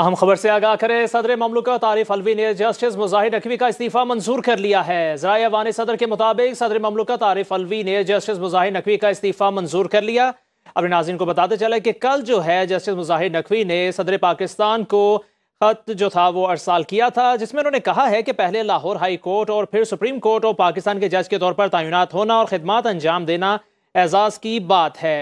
अहम खबर से आगाह करें सदर ममलुका तारिफ अलवी ने जस्टिस मुजाहिर नकवी का इस्तीफा मंजूर कर लिया है ज़रा वान सदर के मुताबिक सदर ममलुका तारिफ अलवी ने जस्टिस मुजाहिर नकवी का इस्तीफा मंजूर कर लिया अपने नाजिन को बताते चले कि कल जो है जस्टिस मुजाहिर नकवी ने सदर पाकिस्तान को खत जो था वो अरसाल किया था जिसमें उन्होंने कहा है कि पहले लाहौर हाई कोर्ट और फिर सुप्रीम कोर्ट और पाकिस्तान के जज के तौर पर तैनात होना और खदमात अंजाम देना एजाज की बात है